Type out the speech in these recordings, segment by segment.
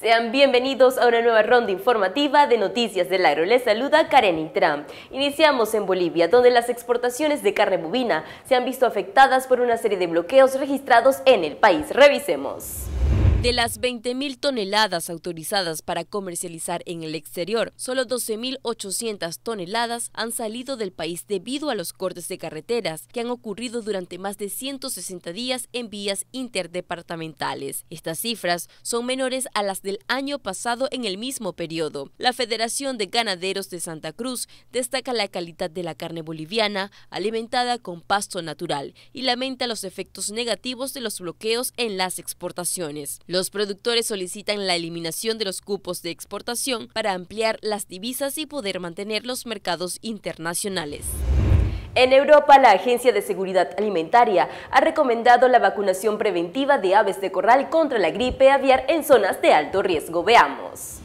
Sean bienvenidos a una nueva ronda informativa de Noticias del Agro. Les saluda Karen Intram. Iniciamos en Bolivia, donde las exportaciones de carne bovina se han visto afectadas por una serie de bloqueos registrados en el país. Revisemos. De las 20.000 toneladas autorizadas para comercializar en el exterior, solo 12.800 toneladas han salido del país debido a los cortes de carreteras que han ocurrido durante más de 160 días en vías interdepartamentales. Estas cifras son menores a las del año pasado en el mismo periodo. La Federación de Ganaderos de Santa Cruz destaca la calidad de la carne boliviana alimentada con pasto natural y lamenta los efectos negativos de los bloqueos en las exportaciones. Los productores solicitan la eliminación de los cupos de exportación para ampliar las divisas y poder mantener los mercados internacionales. En Europa, la Agencia de Seguridad Alimentaria ha recomendado la vacunación preventiva de aves de corral contra la gripe aviar en zonas de alto riesgo. Veamos.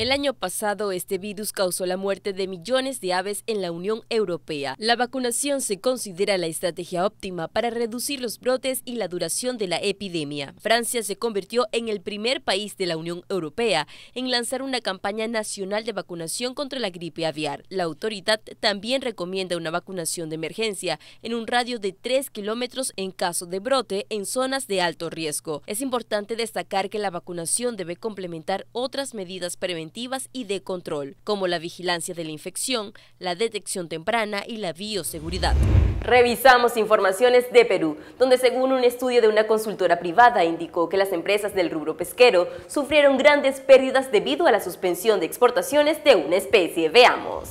El año pasado este virus causó la muerte de millones de aves en la Unión Europea. La vacunación se considera la estrategia óptima para reducir los brotes y la duración de la epidemia. Francia se convirtió en el primer país de la Unión Europea en lanzar una campaña nacional de vacunación contra la gripe aviar. La autoridad también recomienda una vacunación de emergencia en un radio de 3 kilómetros en caso de brote en zonas de alto riesgo. Es importante destacar que la vacunación debe complementar otras medidas preventivas y de control, como la vigilancia de la infección, la detección temprana y la bioseguridad. Revisamos informaciones de Perú, donde según un estudio de una consultora privada indicó que las empresas del rubro pesquero sufrieron grandes pérdidas debido a la suspensión de exportaciones de una especie. Veamos.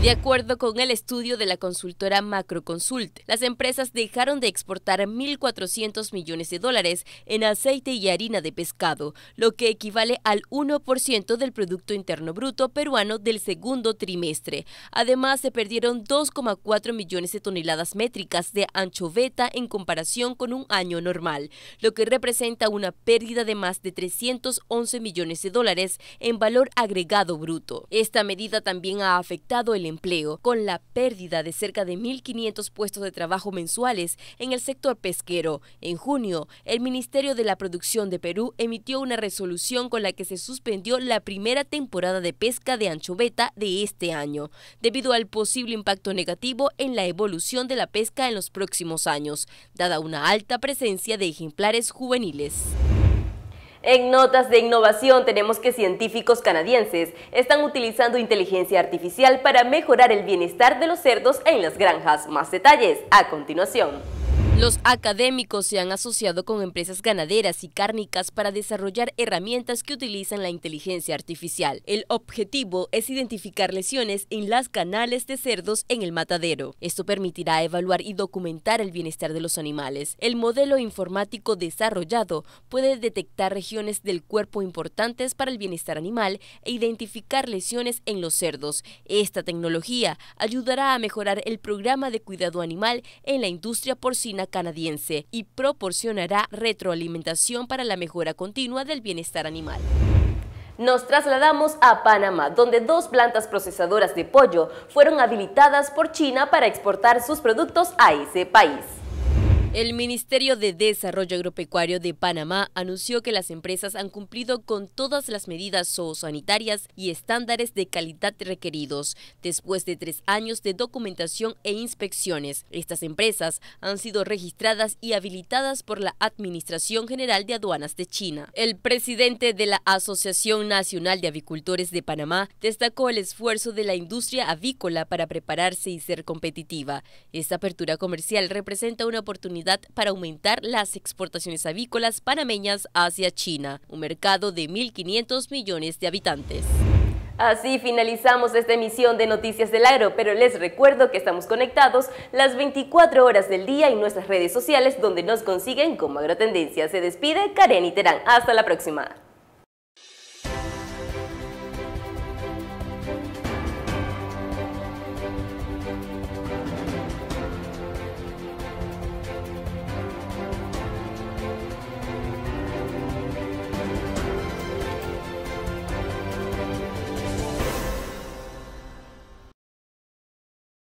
De acuerdo con el estudio de la consultora Macroconsult, las empresas dejaron de exportar 1.400 millones de dólares en aceite y harina de pescado, lo que equivale al 1% del Producto Interno Bruto peruano del segundo trimestre. Además, se perdieron 2,4 millones de toneladas métricas de anchoveta en comparación con un año normal, lo que representa una pérdida de más de 311 millones de dólares en valor agregado bruto. Esta medida también ha afectado el empleo, con la pérdida de cerca de 1.500 puestos de trabajo mensuales en el sector pesquero. En junio, el Ministerio de la Producción de Perú emitió una resolución con la que se suspendió la primera temporada de pesca de anchoveta de este año, debido al posible impacto negativo en la evolución de la pesca en los próximos años, dada una alta presencia de ejemplares juveniles. En notas de innovación tenemos que científicos canadienses están utilizando inteligencia artificial para mejorar el bienestar de los cerdos en las granjas. Más detalles a continuación. Los académicos se han asociado con empresas ganaderas y cárnicas para desarrollar herramientas que utilizan la inteligencia artificial. El objetivo es identificar lesiones en las canales de cerdos en el matadero. Esto permitirá evaluar y documentar el bienestar de los animales. El modelo informático desarrollado puede detectar regiones del cuerpo importantes para el bienestar animal e identificar lesiones en los cerdos. Esta tecnología ayudará a mejorar el programa de cuidado animal en la industria porcina canadiense y proporcionará retroalimentación para la mejora continua del bienestar animal. Nos trasladamos a Panamá, donde dos plantas procesadoras de pollo fueron habilitadas por China para exportar sus productos a ese país. El Ministerio de Desarrollo Agropecuario de Panamá anunció que las empresas han cumplido con todas las medidas zoosanitarias y estándares de calidad requeridos después de tres años de documentación e inspecciones. Estas empresas han sido registradas y habilitadas por la Administración General de Aduanas de China. El presidente de la Asociación Nacional de Avicultores de Panamá destacó el esfuerzo de la industria avícola para prepararse y ser competitiva. Esta apertura comercial representa una oportunidad para aumentar las exportaciones avícolas panameñas hacia China, un mercado de 1.500 millones de habitantes. Así finalizamos esta emisión de Noticias del Agro, pero les recuerdo que estamos conectados las 24 horas del día en nuestras redes sociales donde nos consiguen como Agrotendencia. Se despide Karen y Terán. Hasta la próxima.